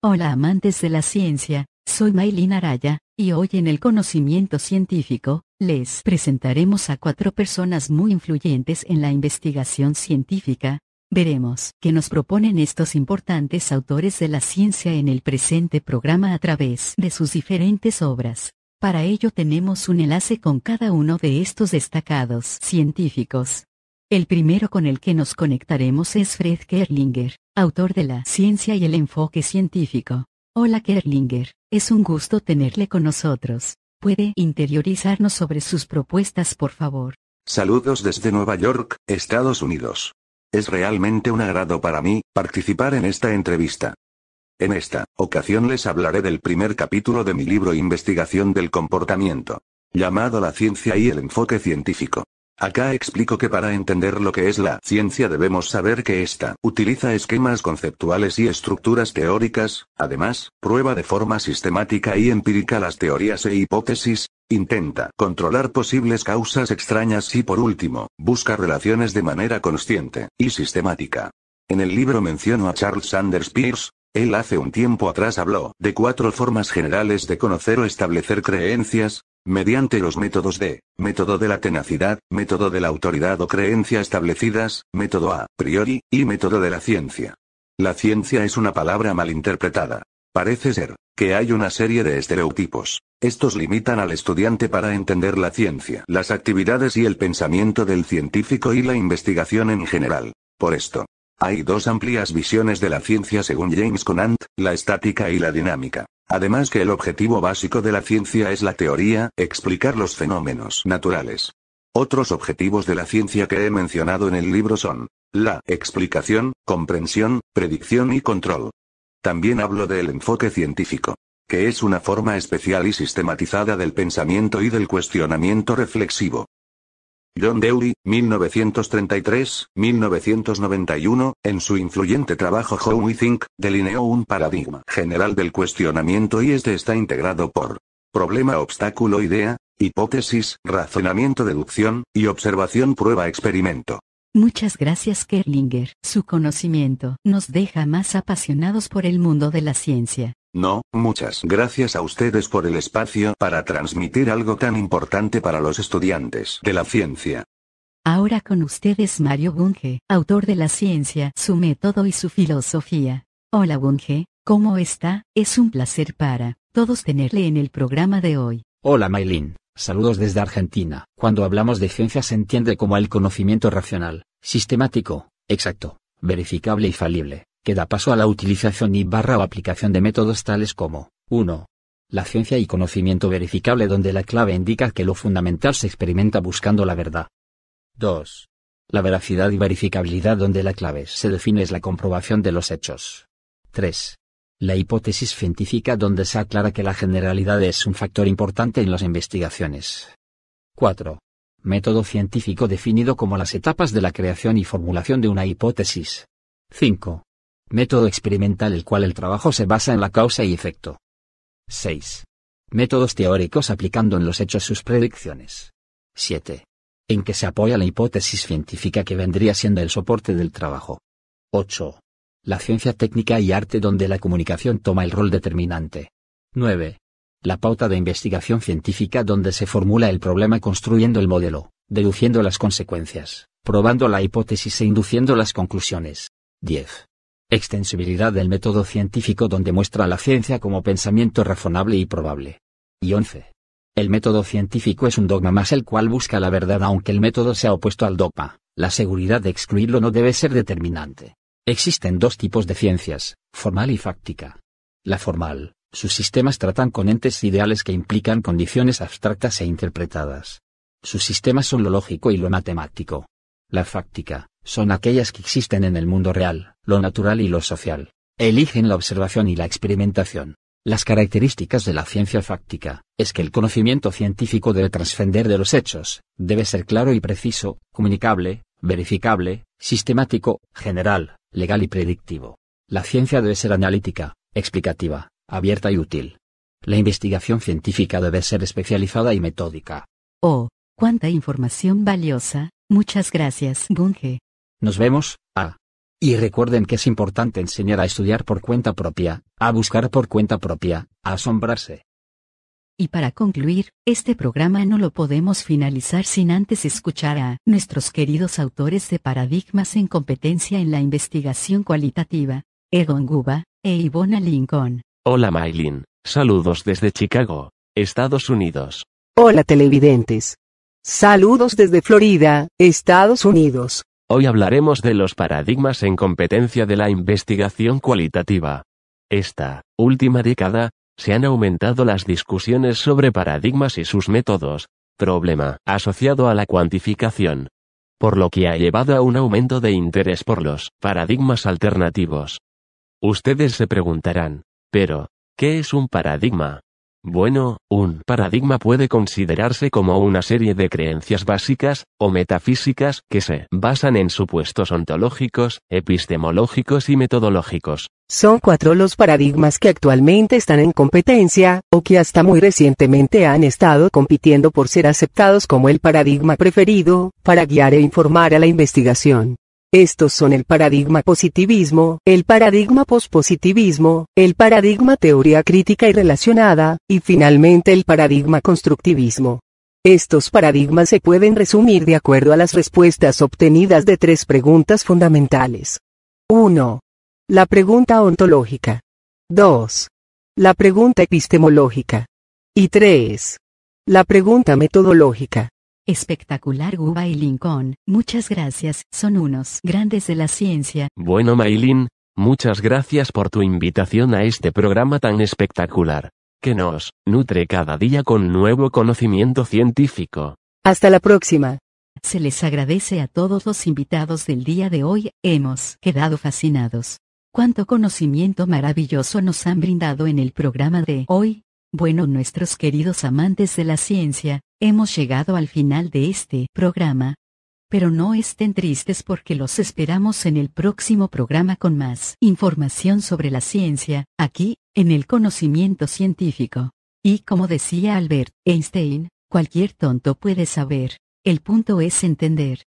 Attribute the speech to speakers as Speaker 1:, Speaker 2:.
Speaker 1: Hola amantes de la ciencia, soy Maylin Araya, y hoy en el conocimiento científico, les presentaremos a cuatro personas muy influyentes en la investigación científica. Veremos qué nos proponen estos importantes autores de la ciencia en el presente programa a través de sus diferentes obras. Para ello tenemos un enlace con cada uno de estos destacados científicos. El primero con el que nos conectaremos es Fred Kerlinger, autor de La ciencia y el enfoque científico. Hola Kerlinger, es un gusto tenerle con nosotros. ¿Puede interiorizarnos sobre sus propuestas, por favor?
Speaker 2: Saludos desde Nueva York, Estados Unidos. Es realmente un agrado para mí participar en esta entrevista. En esta ocasión les hablaré del primer capítulo de mi libro Investigación del Comportamiento, llamado La ciencia y el enfoque científico. Acá explico que para entender lo que es la ciencia debemos saber que ésta utiliza esquemas conceptuales y estructuras teóricas, además, prueba de forma sistemática y empírica las teorías e hipótesis, intenta controlar posibles causas extrañas y por último, busca relaciones de manera consciente y sistemática. En el libro menciono a Charles Sanders Peirce, él hace un tiempo atrás habló de cuatro formas generales de conocer o establecer creencias, mediante los métodos de, método de la tenacidad, método de la autoridad o creencia establecidas, método a priori, y método de la ciencia. La ciencia es una palabra malinterpretada. Parece ser, que hay una serie de estereotipos. Estos limitan al estudiante para entender la ciencia, las actividades y el pensamiento del científico y la investigación en general. Por esto, hay dos amplias visiones de la ciencia según James Conant, la estática y la dinámica. Además que el objetivo básico de la ciencia es la teoría, explicar los fenómenos naturales. Otros objetivos de la ciencia que he mencionado en el libro son la explicación, comprensión, predicción y control. También hablo del enfoque científico, que es una forma especial y sistematizada del pensamiento y del cuestionamiento reflexivo. John Dewey, 1933-1991, en su influyente trabajo How We Think, delineó un paradigma general del cuestionamiento y este está integrado por problema obstáculo idea, hipótesis, razonamiento deducción, y observación prueba experimento.
Speaker 1: Muchas gracias Kerlinger. Su conocimiento nos deja más apasionados por el mundo de la ciencia.
Speaker 2: No, muchas gracias a ustedes por el espacio para transmitir algo tan importante para los estudiantes de la ciencia.
Speaker 1: Ahora con ustedes Mario Bunge, autor de La ciencia, su método y su filosofía. Hola Bunge, ¿cómo está? Es un placer para todos tenerle en el programa de hoy.
Speaker 3: Hola Maylin, saludos desde Argentina. Cuando hablamos de ciencia se entiende como el conocimiento racional, sistemático, exacto, verificable y falible que da paso a la utilización y barra o aplicación de métodos tales como 1. La ciencia y conocimiento verificable donde la clave indica que lo fundamental se experimenta buscando la verdad. 2. La veracidad y verificabilidad donde la clave se define es la comprobación de los hechos. 3. La hipótesis científica donde se aclara que la generalidad es un factor importante en las investigaciones. 4. Método científico definido como las etapas de la creación y formulación de una hipótesis. 5. Método experimental el cual el trabajo se basa en la causa y efecto. 6. Métodos teóricos aplicando en los hechos sus predicciones. 7. En que se apoya la hipótesis científica que vendría siendo el soporte del trabajo. 8. La ciencia técnica y arte donde la comunicación toma el rol determinante. 9. La pauta de investigación científica donde se formula el problema construyendo el modelo, deduciendo las consecuencias, probando la hipótesis e induciendo las conclusiones. 10. Extensibilidad del método científico donde muestra la ciencia como pensamiento razonable y probable. Y 11. El método científico es un dogma más el cual busca la verdad aunque el método sea opuesto al dogma, la seguridad de excluirlo no debe ser determinante. Existen dos tipos de ciencias, formal y fáctica. La formal, sus sistemas tratan con entes ideales que implican condiciones abstractas e interpretadas. Sus sistemas son lo lógico y lo matemático, la fáctica, son aquellas que existen en el mundo real, lo natural y lo social. Eligen la observación y la experimentación. Las características de la ciencia fáctica, es que el conocimiento científico debe trascender de los hechos, debe ser claro y preciso, comunicable, verificable, sistemático, general, legal y predictivo. La ciencia debe ser analítica, explicativa, abierta y útil. La investigación científica debe ser especializada y metódica.
Speaker 1: Oh, cuánta información valiosa, Muchas gracias, Gunge.
Speaker 3: Nos vemos, ah, Y recuerden que es importante enseñar a estudiar por cuenta propia, a buscar por cuenta propia, a asombrarse.
Speaker 1: Y para concluir, este programa no lo podemos finalizar sin antes escuchar a nuestros queridos autores de Paradigmas en Competencia en la Investigación Cualitativa, Egon Guba e Ivona Lincoln.
Speaker 4: Hola Maylin, saludos desde Chicago, Estados Unidos.
Speaker 1: Hola televidentes. Saludos desde Florida, Estados Unidos.
Speaker 4: Hoy hablaremos de los paradigmas en competencia de la investigación cualitativa. Esta última década, se han aumentado las discusiones sobre paradigmas y sus métodos, problema asociado a la cuantificación. Por lo que ha llevado a un aumento de interés por los paradigmas alternativos. Ustedes se preguntarán, pero, ¿qué es un paradigma? Bueno, un paradigma puede considerarse como una serie de creencias básicas, o metafísicas, que se basan en supuestos ontológicos, epistemológicos y metodológicos.
Speaker 1: Son cuatro los paradigmas que actualmente están en competencia, o que hasta muy recientemente han estado compitiendo por ser aceptados como el paradigma preferido, para guiar e informar a la investigación. Estos son el paradigma positivismo, el paradigma pospositivismo, el paradigma teoría crítica y relacionada, y finalmente el paradigma constructivismo. Estos paradigmas se pueden resumir de acuerdo a las respuestas obtenidas de tres preguntas fundamentales. 1. La pregunta ontológica. 2. La pregunta epistemológica. Y 3. La pregunta metodológica. Espectacular Guba y Lincoln, muchas gracias, son unos grandes de la ciencia.
Speaker 4: Bueno Maylin, muchas gracias por tu invitación a este programa tan espectacular, que nos nutre cada día con nuevo conocimiento científico.
Speaker 1: Hasta la próxima. Se les agradece a todos los invitados del día de hoy, hemos quedado fascinados. Cuánto conocimiento maravilloso nos han brindado en el programa de hoy. Bueno, nuestros queridos amantes de la ciencia, Hemos llegado al final de este programa, pero no estén tristes porque los esperamos en el próximo programa con más información sobre la ciencia, aquí, en el conocimiento científico. Y como decía Albert Einstein, cualquier tonto puede saber, el punto es entender.